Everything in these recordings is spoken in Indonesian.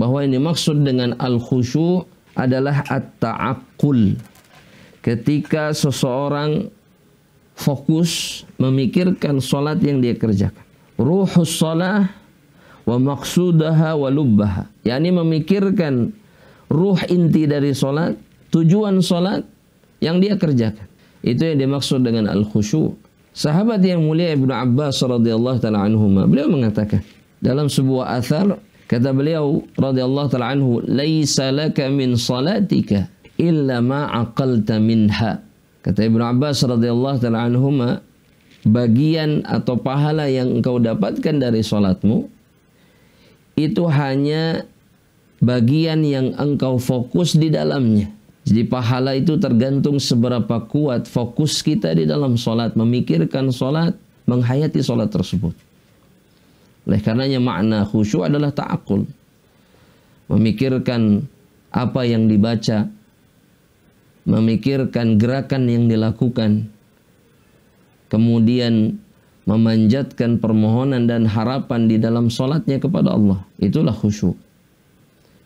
bahwa yang dimaksud dengan al-khusyu' adalah at taakul Ketika seseorang fokus memikirkan solat yang dia kerjakan. Ruhus solah wa maksudaha wa lubbaha. yakni memikirkan ruh inti dari solat tujuan solat yang dia kerjakan. Itu yang dimaksud dengan al-khusyu'. Sahabat yang mulia Ibnu Abbas radhiyallahu taala anhuma, beliau mengatakan dalam sebuah athar Kata beliau radhiyallahu taala anhu, "Laisa laka min salatika illa ma aqalta minha." Kata Ibnu Abbas radhiyallahu taala anhuma, bagian atau pahala yang engkau dapatkan dari salatmu itu hanya bagian yang engkau fokus di dalamnya. Jadi pahala itu tergantung seberapa kuat fokus kita di dalam salat, memikirkan salat, menghayati salat tersebut. Oleh karenanya makna khusyuk adalah ta'akul. Memikirkan apa yang dibaca, memikirkan gerakan yang dilakukan, kemudian memanjatkan permohonan dan harapan di dalam sholatnya kepada Allah. Itulah khusyuk.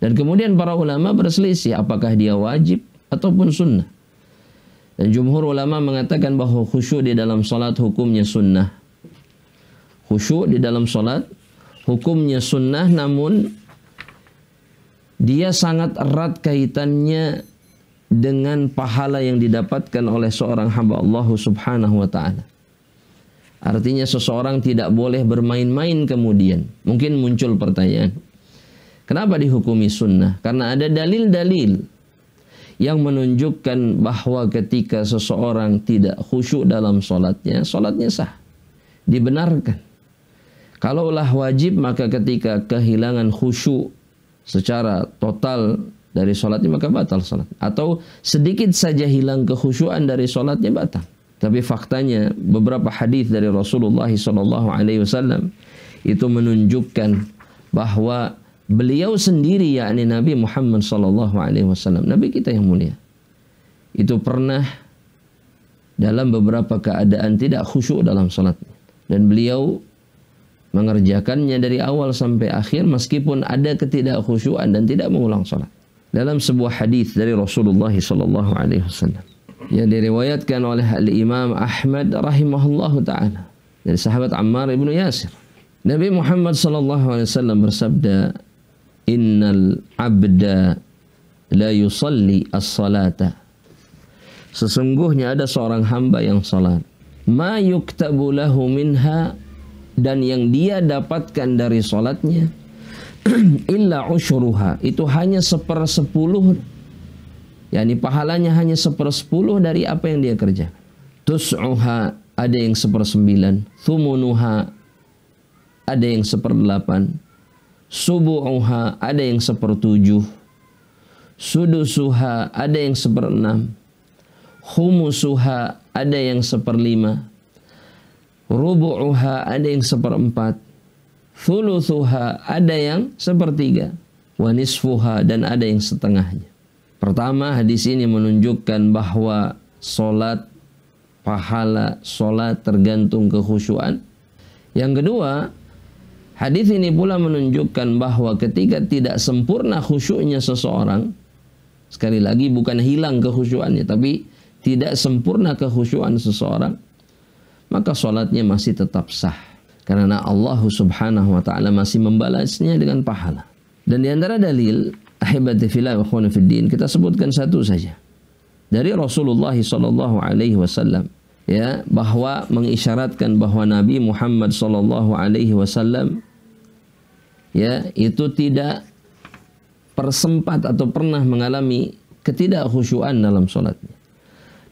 Dan kemudian para ulama berselisih apakah dia wajib ataupun sunnah. Dan jumhur ulama mengatakan bahwa khusyuk di dalam sholat hukumnya sunnah khusyuk di dalam sholat, hukumnya sunnah namun dia sangat erat kaitannya dengan pahala yang didapatkan oleh seorang hamba Allah subhanahu wa ta'ala. Artinya seseorang tidak boleh bermain-main kemudian. Mungkin muncul pertanyaan. Kenapa dihukumi sunnah? Karena ada dalil-dalil yang menunjukkan bahwa ketika seseorang tidak khusyuk dalam sholatnya, sholatnya sah. Dibenarkan. Kalaulah wajib maka ketika kehilangan khusyuk secara total dari sholatnya maka batal sholat. Atau sedikit saja hilang kehusuan dari sholatnya batal. Tapi faktanya beberapa hadis dari Rasulullah SAW itu menunjukkan bahwa beliau sendiri yakni Nabi Muhammad SAW, Nabi kita yang mulia, itu pernah dalam beberapa keadaan tidak khusyuk dalam sholatnya. Dan beliau mengerjakannya dari awal sampai akhir meskipun ada ketidakkhusyuan dan tidak mengulang sholat. Dalam sebuah hadis dari Rasulullah Sallallahu Alaihi Wasallam yang diriwayatkan oleh Al Imam Ahmad rahimahullahu taala dari sahabat Ammar ibnu Yasir. Nabi Muhammad Sallallahu Alaihi Wasallam bersabda, Innal abda la yusalli as-salata. Sesungguhnya ada seorang hamba yang salat. Ma yuktabu lahu minha dan yang dia dapatkan dari sholatnya illa usyuruha itu hanya sepersepuluh yakni pahalanya hanya sepersepuluh dari apa yang dia kerja tus'uha ada yang sepersembilan thumunuha ada yang seperdelapan subuhuha ada yang sepertujuh sudusuha ada yang seperenam humusuha ada yang seperlima rubu'uha ada yang seperempat, thuluthuha ada yang sepertiga, wanisfuha dan ada yang setengahnya. Pertama hadis ini menunjukkan bahwa solat pahala solat tergantung kekhusyuan. Yang kedua, hadis ini pula menunjukkan bahwa ketika tidak sempurna khusyuknya seseorang, sekali lagi bukan hilang kekhusyuannya, tapi tidak sempurna kekhusyuan seseorang, maka sholatnya masih tetap sah. Karena Allah subhanahu wa ta'ala masih membalasnya dengan pahala. Dan di antara dalil, ahibati filah wa din kita sebutkan satu saja. Dari Rasulullah sallallahu alaihi wasallam, ya bahwa mengisyaratkan bahwa Nabi Muhammad sallallahu alaihi wasallam ya itu tidak persempat atau pernah mengalami ketidakhusyuan dalam sholatnya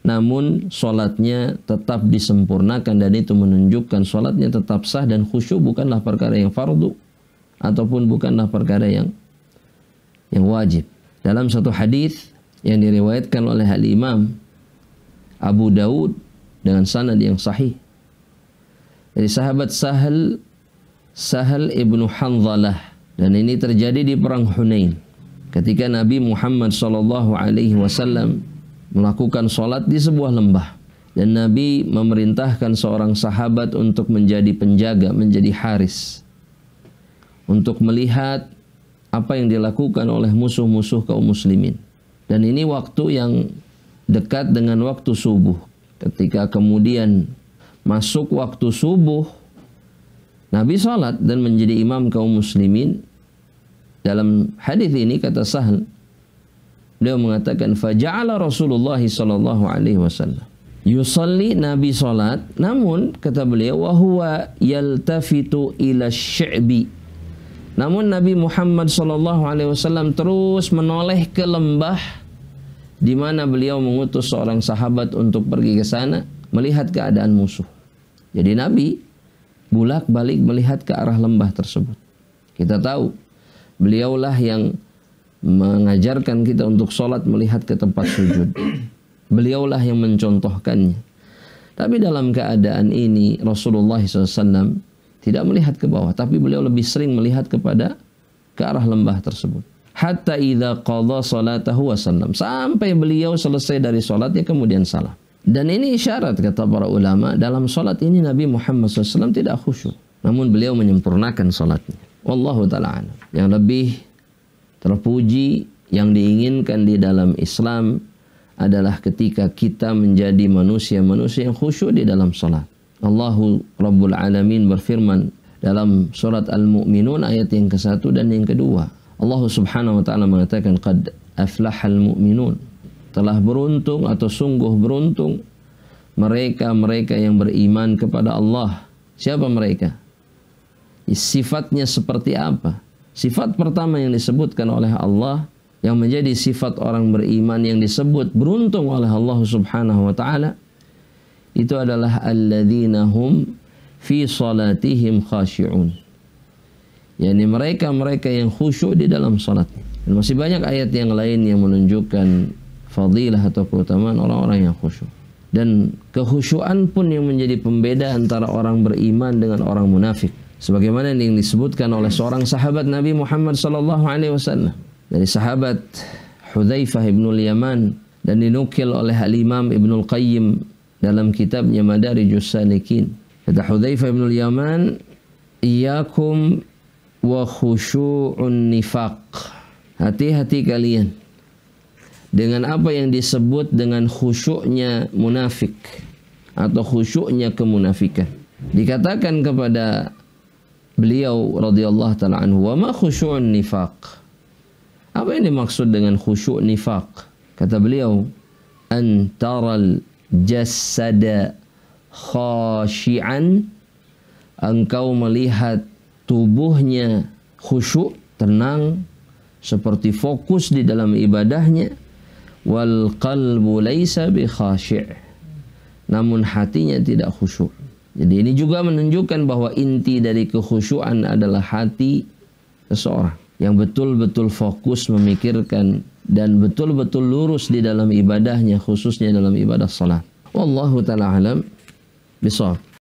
namun sholatnya tetap disempurnakan dan itu menunjukkan sholatnya tetap sah dan khusyuk bukanlah perkara yang fardu ataupun bukanlah perkara yang yang wajib. Dalam satu hadis yang diriwayatkan oleh Al Imam Abu Daud dengan sanad yang sahih dari sahabat Sahal Sahal ibnu Hanzalah dan ini terjadi di perang Hunain ketika Nabi Muhammad Shallallahu Alaihi Wasallam melakukan sholat di sebuah lembah. Dan Nabi memerintahkan seorang sahabat untuk menjadi penjaga, menjadi haris. Untuk melihat apa yang dilakukan oleh musuh-musuh kaum muslimin. Dan ini waktu yang dekat dengan waktu subuh. Ketika kemudian masuk waktu subuh, Nabi sholat dan menjadi imam kaum muslimin. Dalam hadis ini kata Sahal, Beliau mengatakan faja'ala Rasulullah sallallahu alaihi wasallam yusalli Nabi salat namun kata beliau wa huwa yaltafitu ila syi'bi namun Nabi Muhammad sallallahu alaihi wasallam terus menoleh ke lembah di mana beliau mengutus seorang sahabat untuk pergi ke sana melihat keadaan musuh. Jadi Nabi bulak-balik melihat ke arah lembah tersebut. Kita tahu beliaulah yang mengajarkan kita untuk sholat melihat ke tempat sujud. Beliaulah yang mencontohkannya. Tapi dalam keadaan ini Rasulullah SAW tidak melihat ke bawah, tapi beliau lebih sering melihat kepada ke arah lembah tersebut. Hatta idha qadha salatahu wa Sampai beliau selesai dari sholatnya kemudian salam. Dan ini isyarat kata para ulama dalam sholat ini Nabi Muhammad SAW tidak khusyuk. Namun beliau menyempurnakan sholatnya. Wallahu ta'ala Yang lebih terpuji yang diinginkan di dalam Islam adalah ketika kita menjadi manusia-manusia yang khusyuk di dalam salat. Allahu Rabbul Alamin berfirman dalam surat Al-Mu'minun ayat yang ke-1 dan yang kedua. Allah Subhanahu wa taala mengatakan qad aflahal mu'minun. Telah beruntung atau sungguh beruntung mereka-mereka yang beriman kepada Allah. Siapa mereka? Sifatnya seperti apa? Sifat pertama yang disebutkan oleh Allah yang menjadi sifat orang beriman yang disebut beruntung oleh Allah Subhanahu wa taala itu adalah alladzina hum fi salatihim khashi'un. Yani mereka-mereka yang khusyuk di dalam salat. Dan masih banyak ayat yang lain yang menunjukkan fadilah atau keutamaan orang-orang yang khusyuk. Dan kehusuan pun yang menjadi pembeda antara orang beriman dengan orang munafik sebagaimana yang disebutkan oleh seorang sahabat Nabi Muhammad sallallahu alaihi wasallam dari sahabat Hudzaifah bin Yaman dan dinukil oleh Al Imam Ibnu al Qayyim dalam kitabnya Madarijus Salikin kata Hudzaifah bin Yaman iyyakum wa khushu'un nifaq hati-hati kalian dengan apa yang disebut dengan khusyuknya munafik atau khusyuknya kemunafikan dikatakan kepada beliau radhiyallahu taala anhu wa ma khusyu'un nifaq apa yang dimaksud dengan khusyuk nifaq kata beliau antaral jasada khashian engkau melihat tubuhnya khusyuk tenang seperti fokus di dalam ibadahnya wal qalbu laisa bi namun hatinya tidak khusyuk jadi ini juga menunjukkan bahwa inti dari kekhusyuan adalah hati seseorang yang betul-betul fokus memikirkan dan betul-betul lurus di dalam ibadahnya khususnya dalam ibadah salat. Wallahu taala alam bisawab.